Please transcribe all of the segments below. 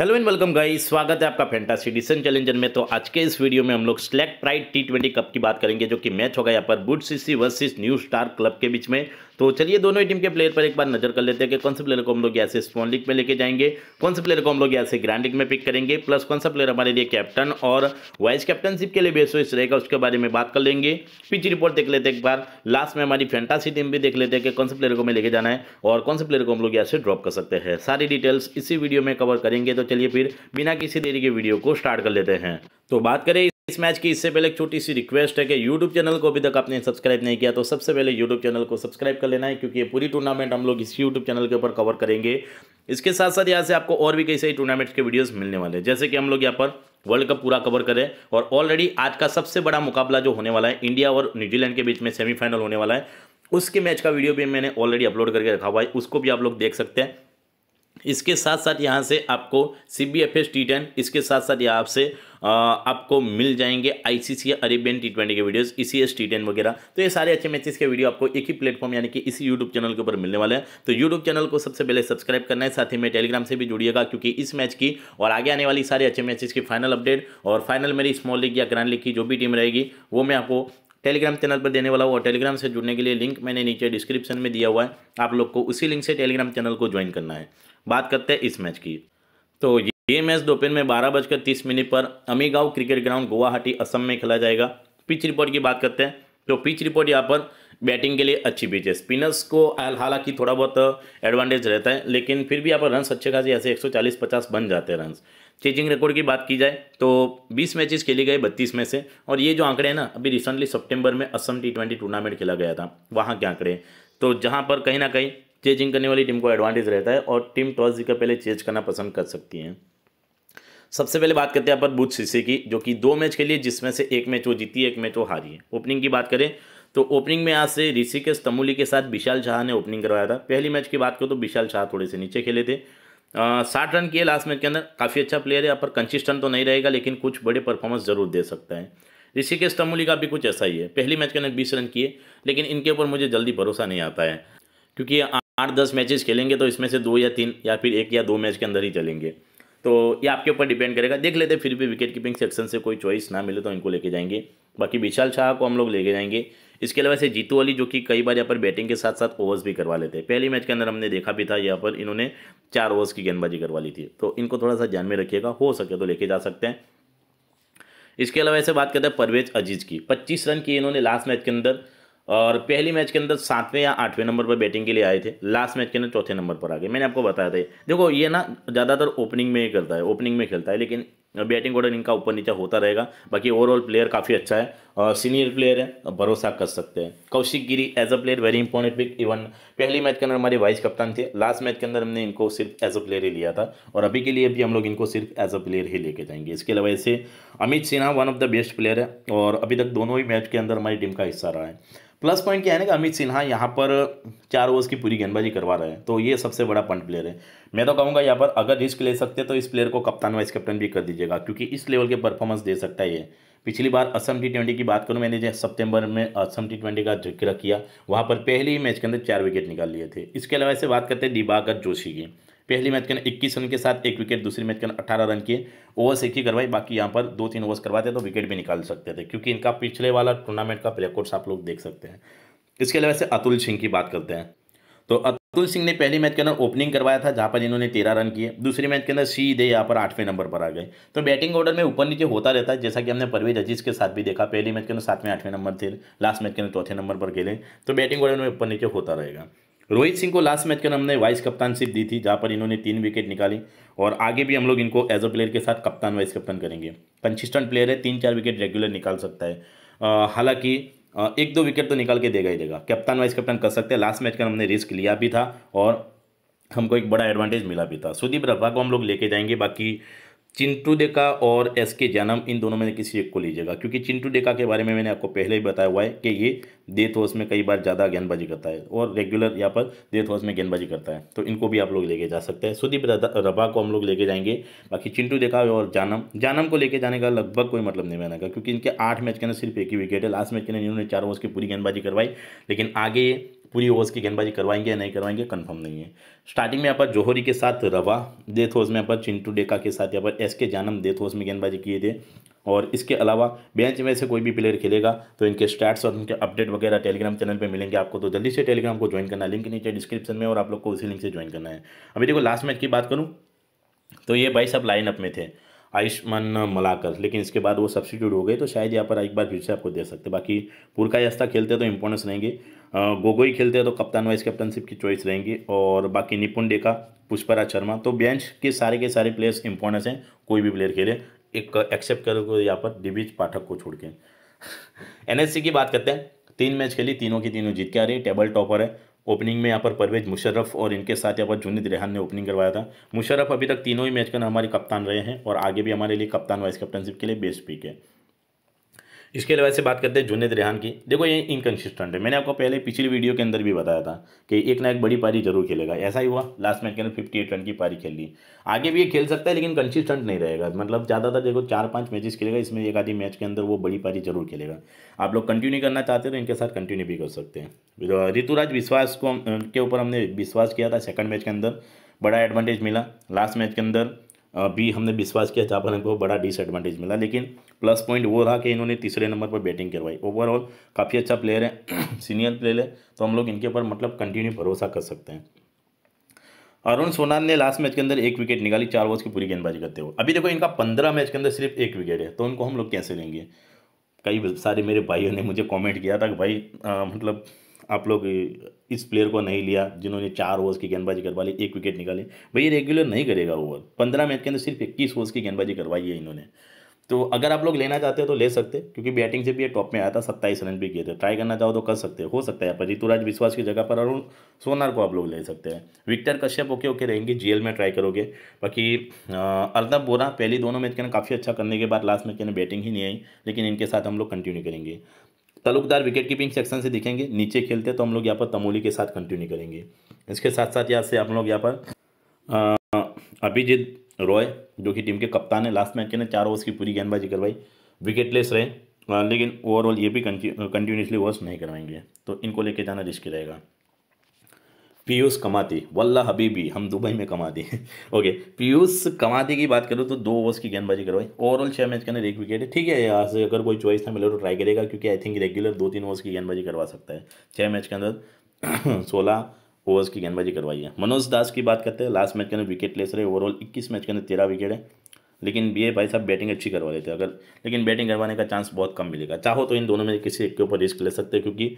hello and welcome guys स्वागत है आपका फैंटासी डिसन चैलेंजर में तो आज के इस वीडियो में हम लोग select pride T twenty cup की बात करेंगे जो कि मैच होगा यहाँ पर बुड CC versus new star club के बीच में तो चलिए दोनों ही टीम के प्लेयर पर एक बार नजर कर लेते हैं कि कौन से प्लेयर को हम लोग यहाँ से स्मॉल लीग में लेके जाएंगे कौन से प्लेयर को हम लोग यहाँ से ग्रैंड लीग में पिक करेंगे प्लस कौन सा प्लेयर हमारे लिए कैप्टन और वाइस कैप्टनशिप के लिए बेसोइस रहेगा उसके बारे में बात कर लेंगे पिच रिपोर्ट देख लेते हैं एक बार लास्ट में हमारी फैंटासी टीम भी देख लेते हैं कि कौन से प्लेयर को हमें लेके जाना है और कौन से प्लेयर को हम लोग यहाँ से ड्रॉप कर सकते हैं सारी डिटेल्स इसी वीडियो में कवर करेंगे तो चलिए फिर बिना किसी देरी के वीडियो को स्टार्ट कर लेते हैं तो बात करें इस मैच की इससे पहले एक छोटी सी रिक्वेस्ट है कि YouTube चैनल को अभी तक आपने सब्सक्राइब नहीं किया तो सबसे पहले YouTube चैनल को सब्सक्राइब कर लेना है क्योंकि ये पूरी टूर्नामेंट हम लोग इस YouTube चैनल के ऊपर कवर करेंगे इसके साथ साथ यहाँ से आपको और भी कई सारी टूर्नामेंट्स के वीडियोस मिलने वाले हैं जैसे कि हम लोग यहाँ पर वर्ल्ड कप पूरा कवर करें और ऑलरेडी आज का सबसे बड़ा मुकाबला जो होने वाला है इंडिया और न्यूजीलैंड के बीच में सेमीफाइनल होने वाला है उसके मैच का वीडियो भी मैंने ऑलरेडी अपलोड करके रखा हुआ है उसको भी आप लोग देख सकते हैं इसके साथ साथ यहाँ से आपको C B F S T ten इसके साथ साथ यहाँ आपसे आपको मिल जाएंगे I C C Arabian T twenty के videos E C S T ten वगैरह तो ये सारे अच्छे मैचेस के वीडियो आपको एक ही प्लेटफॉर्म यानी कि इसी यूट्यूब चैनल के ऊपर मिलने वाले हैं तो यूट्यूब चैनल को सबसे पहले सब्सक्राइब करना है साथ ही में टेलीग्राम से भी जुड़िएगा क्योंकि इस मैच की और आगे आने वाली सारे अच्छे मैचेस की फाइनल अपडेट और फाइनल मेरी स्मॉल लीग या ग्रैंड लीग की जो भी टीम रहेगी वो मैं आपको टेलीग्राम चैनल पर देने वाला हूँ और टेलीग्राम से जुड़ने के लिए लिंक मैंने नीचे डिस्क्रिप्शन में दिया हुआ है आप लोग को उसी लिंक से टेलीग्राम चैनल को ज्वाइन करना है बात करते हैं इस मैच की तो ये मैच दोपहर में बारह बजकर तीस मिनट पर अमीगांव क्रिकेट ग्राउंड गुवाहाटी असम में खेला जाएगा पिच रिपोर्ट की बात करते हैं तो पिच रिपोर्ट यहाँ पर बैटिंग के लिए अच्छी पिच है स्पिनर्स को हालांकि थोड़ा बहुत एडवांटेज रहता है लेकिन फिर भी यहाँ पर रन अच्छे खासे ऐसे 140-50 बन जाते हैं रन चेजिंग रिकॉर्ड की बात की जाए तो 20 मैचेस खेले गए 32 में से और ये जो आंकड़े हैं ना अभी रिसेंटली सितंबर में असम टी टूर्नामेंट खेला गया था वहाँ के आंकड़े तो जहाँ पर कहीं ना कहीं चेजिंग करने वाली टीम को एडवांटेज रहता है और टीम टॉस जीकर पहले चेज करना पसंद कर सकती है सबसे पहले बात करते हैं यहाँ पर बुध सीसी की जो कि दो मैच खेली है जिसमें से एक मैच वो जीती है एक मैच वो हारी है ओपनिंग की बात करें तो ओपनिंग में आज से ऋषिकेश तमूली के साथ विशाल शाह ने ओपनिंग करवाया था पहली मैच की बात करो तो विशाल शाह थोड़े से नीचे खेले थे साठ रन किए लास्ट मैच के अंदर काफ़ी अच्छा प्लेयर है यहाँ पर कंसिस्टेंट तो नहीं रहेगा लेकिन कुछ बड़े परफॉर्मेंस जरूर दे सकता है ऋषिकेश तमूली का भी कुछ ऐसा ही है पहली मैच के अंदर बीस रन किए लेकिन इनके ऊपर मुझे जल्दी भरोसा नहीं आता है क्योंकि आठ दस मैचेस खेलेंगे तो इसमें से दो या तीन या फिर एक या दो मैच के अंदर ही चलेंगे तो ये आपके ऊपर डिपेंड करेगा देख लेते फिर भी विकेट कीपिंग सेक्शन से कोई चॉइस ना मिले तो इनको लेके जाएंगे बाकी विशाल शाह को हम लोग लेके जाएंगे इसके अलावा से जीतू अली जो कि कई बार यहाँ पर बैटिंग के साथ साथ ओवर्स भी करवा लेते हैं पहले मैच के अंदर हमने देखा भी था यहाँ पर इन्होंने चार ओवर्स की गेंदबाजी करवा ली थी तो इनको थोड़ा सा ध्यान में रखिएगा हो सके तो लेके जा सकते हैं इसके अलावा ऐसे बात करते हैं परवेज अजीज़ की पच्चीस रन की इन्होंने लास्ट मैच के अंदर और पहली मैच के अंदर सातवें या आठवें नंबर पर बैटिंग के लिए आए थे लास्ट मैच के अंदर चौथे नंबर पर आ गए मैंने आपको बताया था देखो ये ना ज़्यादातर ओपनिंग में ही करता है ओपनिंग में खेलता है लेकिन बैटिंग ऑर्डर इनका ऊपर नीचे होता रहेगा बाकी ओवरऑल प्लेयर काफ़ी अच्छा है और सीनियर प्लेयर है भरोसा कर सकते हैं Kaushik Giri as a player very important pick even पहली मैच के अंदर हमारे वाइस कप्तान थे लास्ट मैच के अंदर हमने इनको सिर्फ एज अ प्लेयर ही लिया था और अभी के लिए भी हम लोग इनको सिर्फ एज अ प्लेयर ही लेके जाएंगे इसके अलावा ऐसे Amit Sinha one of the best player है और अभी तक दोनों ही मैच के अंदर हमारी टीम का हिस्सा रहा है प्लस पॉइंट क्या है ना कि अमित सिन्हा यहाँ पर चार ओवर्स की पूरी गेंदबाजी करवा रहे हैं तो ये सबसे बड़ा पंट प्लेयर है मैं तो कहूँगा यहाँ पर अगर रिस्क ले सकते हैं तो इस प्लेयर को कप्तान वाइस कैप्टन भी कर दीजिएगा क्योंकि इस लेवल के परफॉर्मेंस दे सकता है ये पिछली बार असम टी ट्वेंटी की बात करूँ मैंने जो सितंबर में असम टी ट्वेंटी का जिक्र किया वहाँ पर पहले ही मैच के अंदर चार विकेट निकाल लिए थे इसके अलावा ऐसे बात करते हैं दिबाकर जोशी की पहली मैच के इक्कीस रन के साथ एक विकेट दूसरी मैच के अठारह रन किए ओवर्स एक ही करवाई बाकी यहाँ पर दो तीन ओवर्स करवाते तो विकेट भी निकाल सकते थे क्योंकि इनका पिछले वाला टूर्नामेंट का प्लेकोर्स आप लोग देख सकते हैं इसके अलावा से अतुल सिंह की बात करते हैं तो अतुल सिंह ने पहली मैच के अंदर ओपनिंग करवाया था जहां पर इन्होंने तेरह रन किए दूसरी मैच के अंदर सीधे यहाँ पर आठवें नंबर पर आ गए तो बैटिंग ऑर्डर में ऊपर नीचे होता रहता है जैसा कि हमने परवेज अजीज के साथ भी देखा पहली मैच के अंदर सातवें आठवें नंबर थे लास्ट मैच के अंदर चौथे नंबर पर खेले तो बैटिंग ऑर्डर में ऊपर नीचे होता रहेगा रोहित सिंह को लास्ट मैच के हमने वाइस कप्तानशिप दी थी जहाँ पर इन्होंने तीन विकेट निकाली और आगे भी हम लोग इनको एज अ प्लेयर के साथ कप्तान वाइस कप्तान करेंगे कंसिस्टेंट प्लेयर है तीन चार विकेट रेगुलर निकाल सकता है हालांकि एक दो विकेट तो निकाल के देगा ही देगा कप्तान वाइस कप्तान कर सकते हैं लास्ट मैच का हमने रिस्क लिया भी था और हमको एक बड़ा एडवांटेज मिला भी था सुदीप रफा को हम लोग लेके जाएंगे बाकी चिंटू डेका और एस के जन्म इन दोनों में किसी एक को लीजिएगा क्योंकि चिंटू डेका के बारे में मैंने आपको पहले ही बताया हुआ है कि ये डेथ हाउस में कई बार ज़्यादा गेंदबाजी करता है और रेगुलर यहाँ पर डेथ हाउस में गेंदबाजी करता है तो इनको भी आप लोग लेके जा सकते हैं सुदीप रबा को हम लोग लेके जाएंगे बाकी चिंटू डेका और जानम जानम को लेके जाने का लगभग कोई मतलब नहीं मैंने का क्योंकि इनके आठ मैच के अंदर सिर्फ एक ही विकेट है लास्ट मैच के अंदर इन्होंने चार ओवर की पूरी गेंदबाजी करवाई लेकिन आगे पूरी ओवर्स की गेंदबाजी करवाएंगे या नहीं करवाएंगे कंफर्म नहीं है स्टार्टिंग में यहाँ पर जोहरी के साथ रवा डेथ ओवर्स में यहाँ पर चिंटू डेका के साथ यहाँ पर एस के जानम डेथ ओवर्स में गेंदबाजी किए थे और इसके अलावा बेंच में से कोई भी प्लेयर खेलेगा तो इनके स्टैट्स और इनके अपडेट वगैरह टेलीग्राम चैनल पे मिलेंगे आपको तो जल्दी से टेलीग्राम को ज्वाइन करना लिंक नीचे डिस्क्रिप्शन में और आप लोग को उसी लिंक से ज्वाइन करना है अभी देखो लास्ट मैच की बात करूँ तो ये भाई सब लाइनअप में थे आयुष्मान मलाकर लेकिन इसके बाद वो सब्सिट्यूट हो गए तो शायद यहाँ पर एक बार फिर से आपको दे सकते बाकी पुरका यस्ता खेलते तो इंपॉर्टेंस रहेंगे गोगोई खेलते हैं तो कप्तान वाइस कैप्टनशिप की चॉइस रहेंगी और बाकी निपुण डेका पुष्पराज शर्मा तो बेंच के सारे के सारे प्लेयर्स इंपॉर्टेंस हैं कोई भी प्लेयर खेले एक एक्सेप्ट करोगे यहाँ पर दिव्य पाठक को छोड़ के एन की बात करते हैं तीन मैच खेली तीनों की तीनों जीत के आ रही है टेबल टॉपर है ओपनिंग में यहाँ पर परवेज मुशर्रफ और इनके साथ यहाँ पर जुनीद रेहान ने ओपनिंग करवाया था मुशर्रफ अभी तक तीनों ही मैच का हमारे कप्तान रहे हैं और आगे भी हमारे लिए कप्तान वाइस कैप्टनशिप के लिए बेस्ट पिक है इसके अलावा से बात करते हैं जुनेद रेहान की देखो ये इनकन्सिस्टेंट है मैंने आपको पहले पिछली वीडियो के अंदर भी बताया था कि एक ना एक बड़ी पारी जरूर खेलेगा ऐसा ही हुआ लास्ट मैच के अंदर फिफ्टी एट रन की पारी खेल ली आगे भी ये खेल सकता है लेकिन कंसिस्टेंट नहीं रहेगा मतलब ज़्यादातर देखो चार पाँच मैचेस खेलेगा इसमें एक आधी मैच के अंदर वो बड़ी पारी जरूर खेलेगा आप लोग कंटिन्यू करना चाहते हो तो इनके साथ कंटिन्यू भी कर सकते हैं तो ऋतुराज विश्वास को के ऊपर हमने विश्वास किया था सेकंड मैच के अंदर बड़ा एडवांटेज मिला लास्ट मैच के अंदर भी हमने विश्वास किया जहाँ पर हमको बड़ा डिसएडवांटेज मिला लेकिन प्लस पॉइंट वो रहा कि इन्होंने तीसरे नंबर पर बैटिंग करवाई ओवरऑल काफ़ी अच्छा प्लेयर है सीनियर प्लेयर है तो हम लोग इनके ऊपर मतलब कंटिन्यू भरोसा कर सकते हैं अरुण सोनार ने लास्ट मैच के अंदर एक विकेट निकाली चार ओवर्स की पूरी गेंदबाजी करते हुए अभी देखो इनका पंद्रह मैच के अंदर सिर्फ एक विकेट है तो उनको हम लोग कैसे लेंगे कई सारे मेरे भाइयों ने मुझे कमेंट किया था कि भाई आ, मतलब आप लोग इस प्लेयर को नहीं लिया जिन्होंने चार ओवर्स की गेंदबाजी करवा ली एक विकेट निकाली भैया रेगुलर नहीं करेगा ओवर पंद्रह मैच के अंदर सिर्फ इक्कीस ओवर्स की गेंदबाजी करवाई है इन्होंने तो अगर आप लोग लेना चाहते हो तो ले सकते क्योंकि बैटिंग से भी ये टॉप में आया था सत्ताईस रन भी किए थे ट्राई करना चाहो तो कर सकते हो सकता है पर ऋतुराज विश्वास की जगह पर अरुण सोनार को आप लोग ले सकते हैं विक्टर कश्यप ओके ओके रहेंगे जीएल में ट्राई करोगे बाकी अर्दब बोरा पहली दोनों मैच के ना काफ़ी अच्छा करने के बाद लास्ट मैच के ना बैटिंग ही नहीं आई लेकिन इनके साथ हम लोग कंटिन्यू करेंगे तलुकदार विकेट कीपिंग सेक्शन से दिखेंगे नीचे खेलते हैं तो हम लोग यहाँ पर तमोली के साथ कंटिन्यू करेंगे इसके साथ साथ यहाँ से हम लोग यहाँ पर अभिजीत रॉय जो कि टीम के कप्तान है लास्ट मैच के ना चार ओवर्स की पूरी गेंदबाजी करवाई विकेटलेस रहे लेकिन ओवरऑल ये भी कंटिन्यूसली ओवर्स नहीं करवाएंगे तो इनको लेके जाना रिस्की रहेगा पीयूष कमाती वल्ला हबीबी हम दुबई में कमाती ओके पीयूष कमाती की बात करूँ तो दो ओवर्स की गेंदबाजी करवाई ओवरऑल छः मैच के अंदर एक विकेट है ठीक है यहाँ से अगर कोई चॉइस ना मिले तो ट्राई करेगा क्योंकि आई थिंक रेगुलर दो तीन ओवर्स की गेंदबाजी करवा सकता है छः मैच के अंदर सोलह ओवर्स की गेंदबाजी करवाई है मनोज दास की बात करते हैं लास्ट मैच के अंदर विकेट लेस रहे ओवरऑल इक्कीस मैच के अंदर तेरह विकेट है लेकिन ये भाई साहब बैटिंग अच्छी करवा लेते हैं अगर लेकिन बैटिंग करवाने का चांस बहुत कम मिलेगा चाहो तो इन दोनों में किसी एक के ऊपर रिस्क ले सकते हैं क्योंकि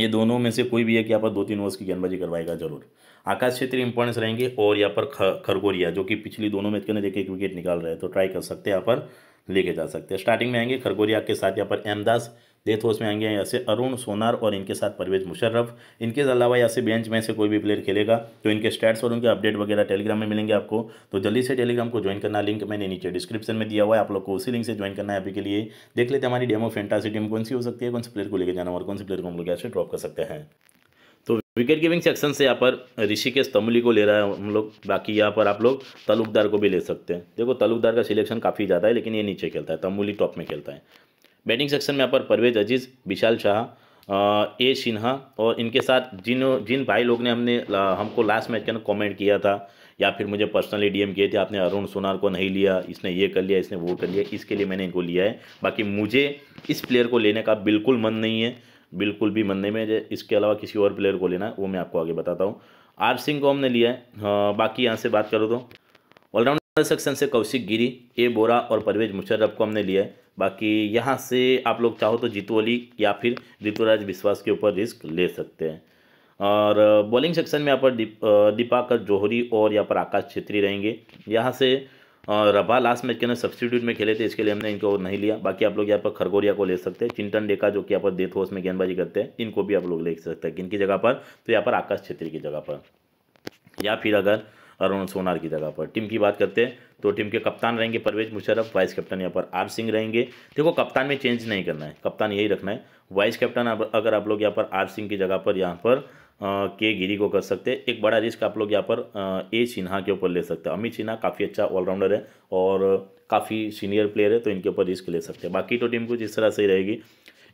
ये दोनों में से कोई भी एक यहाँ पर दो तीन ओवर्स की गेंदबाजी करवाएगा जरूर आकाश क्षेत्र इंपॉर्टेंस रहेंगे और यहाँ पर खरगोरिया जो कि पिछली दोनों मैच के अंदर एक एक विकेट निकाल रहे हैं तो ट्राई कर सकते हैं यहाँ पर लेके जा सकते हैं स्टार्टिंग में आएंगे खरगोरिया के साथ यहाँ पर एमदास डेथ हाउस में आएंगे यहाँ से अरुण सोनार और इनके साथ परवेज मुशर्रफ इनके अलावा यहाँ से बेंच में से कोई भी प्लेयर खेलेगा तो इनके स्टैट्स और उनके अपडेट वगैरह टेलीग्राम में मिलेंगे आपको तो जल्दी से टेलीग्राम को ज्वाइन करना लिंक मैंने नीचे डिस्क्रिप्शन में दिया हुआ है आप लोग को उसी लिंक से ज्वाइन करना है अभी के लिए देख लेते हैं हमारी डेमो फेंटासी टीम कौन सी हो सकती है कौन से प्लेयर को लेकर जाना और कौन से प्लेयर को हम लोग ऐसे ड्रॉप कर सकते हैं तो विकेट गिविंग सेक्शन से यहाँ पर ऋषिकेश तमुली को ले रहा है हम लोग बाकी यहाँ पर आप लोग तलुकदार को भी ले सकते हैं देखो तलुकदार का सिलेक्शन काफ़ी ज़्यादा है लेकिन ये नीचे खेलता है तमुली टॉप में खेलता है बैटिंग सेक्शन में यहाँ पर परवेज अजीज़ विशाल शाह ए सिन्हा और इनके साथ जिन जिन भाई लोग ने हमने हमको लास्ट मैच के अंदर कमेंट किया था या फिर मुझे पर्सनली डीएम किए थे आपने अरुण सोनार को नहीं लिया इसने ये कर लिया इसने वो कर लिया इसके लिए मैंने इनको लिया है बाकी मुझे इस प्लेयर को लेने का बिल्कुल मन नहीं है बिल्कुल भी मन नहीं में इसके अलावा किसी और प्लेयर को लेना वो मैं आपको आगे बताता हूँ आर सिंह को हमने लिया है बाकी यहाँ से बात करो तो ऑलराउंडर सेक्शन से कौशिक गिरी ए बोरा और परवेज मुशर्रफ को हमने लिया है बाकी यहाँ से आप लोग चाहो तो जीतू अली या फिर ऋतुराज विश्वास के ऊपर रिस्क ले सकते हैं और बॉलिंग सेक्शन में यहाँ पर दीप दीपाकर जोहरी और यहाँ पर आकाश छेत्री रहेंगे यहाँ से रबा लास्ट मैच के अंदर सब्सटीट्यूट में खेले थे इसके लिए हमने इनको नहीं लिया बाकी आप लोग यहाँ पर खरगोरिया को ले सकते हैं चिंटन डेका जो कि यहाँ पर देथ होस में गेंदबाजी करते हैं इनको भी आप लोग ले सकते हैं किन की जगह पर तो यहाँ पर आकाश छेत्री की जगह पर या फिर अगर अरुण सोनार की जगह पर टीम की बात करते हैं तो टीम के कप्तान रहेंगे परवेज मुशरफ वाइस कैप्टन यहाँ पर आर सिंह रहेंगे देखो कप्तान में चेंज नहीं करना है कप्तान यही रखना है वाइस कैप्टन अगर आप लोग यहाँ पर आर सिंह की जगह पर यहाँ पर के गिरी को कर सकते हैं एक बड़ा रिस्क आप लोग यहाँ पर ए सिन्हा के ऊपर ले सकते हैं अमित सिन्हा काफ़ी अच्छा ऑलराउंडर है और काफ़ी सीनियर प्लेयर है तो इनके ऊपर रिस्क ले सकते हैं बाकी तो टीम कुछ इस तरह से ही रहेगी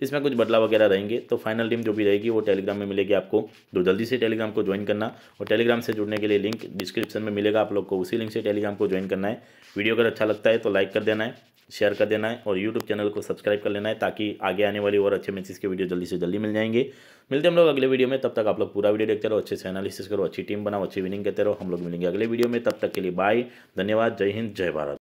इसमें कुछ बदलाव वगैरह रहेंगे तो फाइनल टीम जो भी रहेगी वो टेलीग्राम में मिलेगी आपको तो जल्दी से टेलीग्राम को ज्वाइन करना और टेलीग्राम से जुड़ने के लिए लिंक डिस्क्रिप्शन में मिलेगा आप लोग को उसी लिंक से टेलीग्राम को ज्वाइन करना है वीडियो अगर अच्छा लगता है तो लाइक कर देना है शेयर कर देना है और यूट्यूब चैनल को सब्सक्राइब कर लेना है ताकि आगे आने वाली और अच्छे मैचेस के वीडियो जल्दी से जल्दी मिल जाएंगे मिलते हैं हम लोग अगले वीडियो में तब तक आप लोग पूरा वीडियो देखते रहो अच्छे से एनालिसिस करो अच्छी टीम बनाओ अच्छी विनिंग करते रहो हम लोग मिलेंगे अगले वीडियो में तब तक के लिए बाय धन्यवाद जय हिंद जय भारत